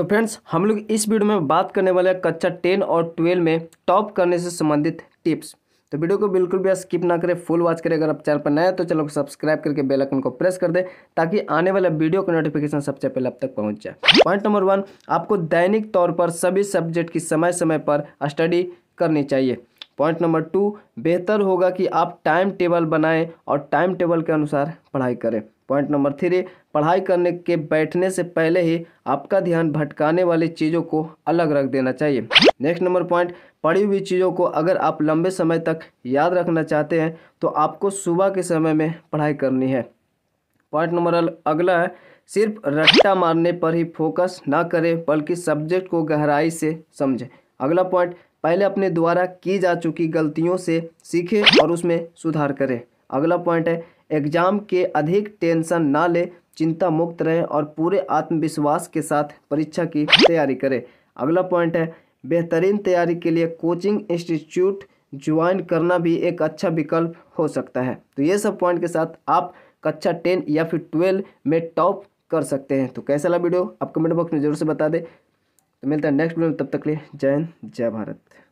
तो फ्रेंड्स हम लोग इस वीडियो में बात करने वाले हैं कक्षा टेन और ट्वेल्व में टॉप करने से संबंधित टिप्स तो वीडियो को बिल्कुल भी स्किप ना करें फुल वॉच करें अगर आप चैनल पर नए हैं तो चैनल को सब्सक्राइब करके बेल आइकन को प्रेस कर दें ताकि आने वाला वीडियो का नोटिफिकेशन सबसे पहले अब तक पहुंच जाए पॉइंट नंबर वन आपको दैनिक तौर पर सभी सब्जेक्ट की समय समय पर स्टडी करनी चाहिए पॉइंट नंबर टू बेहतर होगा कि आप टाइम टेबल बनाएं और टाइम टेबल के अनुसार पढ़ाई करें पॉइंट नंबर थ्री पढ़ाई करने के बैठने से पहले ही आपका ध्यान भटकाने वाली चीज़ों को अलग रख देना चाहिए नेक्स्ट नंबर पॉइंट पढ़ी हुई चीज़ों को अगर आप लंबे समय तक याद रखना चाहते हैं तो आपको सुबह के समय में पढ़ाई करनी है पॉइंट नंबर अगला है सिर्फ रट्टा मारने पर ही फोकस ना करें बल्कि सब्जेक्ट को गहराई से समझें अगला पॉइंट पहले अपने द्वारा की जा चुकी गलतियों से सीखें और उसमें सुधार करें अगला पॉइंट है एग्जाम के अधिक टेंशन ना ले चिंता मुक्त रहें और पूरे आत्मविश्वास के साथ परीक्षा की तैयारी करें अगला पॉइंट है बेहतरीन तैयारी के लिए कोचिंग इंस्टीट्यूट ज्वाइन करना भी एक अच्छा विकल्प हो सकता है तो ये सब पॉइंट के साथ आप कक्षा टेन या फिर ट्वेल्व में टॉप कर सकते हैं तो कैसा लगा वीडियो आप कमेंट बॉक्स में जरूर से बता दें तो मिलता है नेक्स्ट वीडियो में तब तक लिए जय हिंद जय भारत